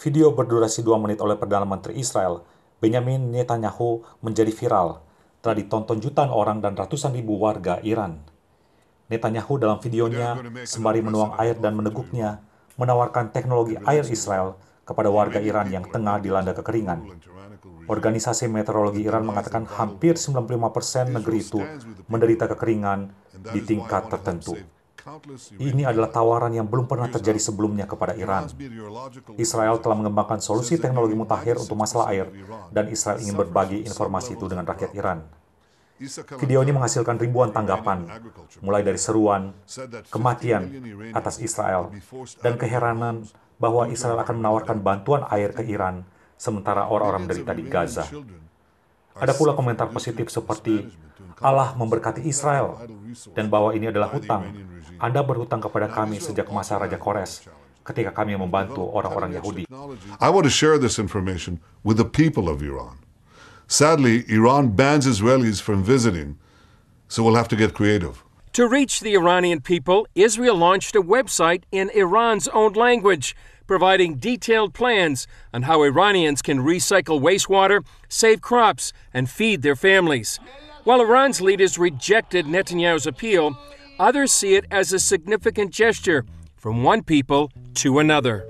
Video berdurasi dua menit oleh Perdana Menteri Israel, Benjamin Netanyahu, menjadi viral telah ditonton jutaan orang dan ratusan ribu warga Iran. Netanyahu dalam videonya, sembari menuang air dan meneguknya, menawarkan teknologi air Israel kepada warga Iran yang tengah dilanda kekeringan. Organisasi Meteorologi Iran mengatakan hampir 95 persen negeri itu menderita kekeringan di tingkat tertentu. Ini adalah tawaran yang belum pernah terjadi sebelumnya kepada Iran. Israel telah mengembangkan solusi teknologi mutakhir untuk masalah air, dan Israel ingin berbagi informasi itu dengan rakyat Iran. Video ini menghasilkan ribuan tanggapan, mulai dari seruan, kematian atas Israel, dan keheranan bahwa Israel akan menawarkan bantuan air ke Iran, sementara orang-orang menderita di Gaza. Ada pula komentar positif seperti Allah memberkati Israel dan bahwa ini adalah hutang. Anda berhutang kepada kami sejak masa Raja Kores ketika kami membantu orang-orang Yahudi. I want to share this information with the people of Iran. Sadly, Iran bans Israelis from visiting, so we'll have to get creative. To reach the Iranian people, Israel launched a website in Iran's own language providing detailed plans on how Iranians can recycle wastewater, save crops, and feed their families. While Iran's leaders rejected Netanyahu's appeal, others see it as a significant gesture from one people to another.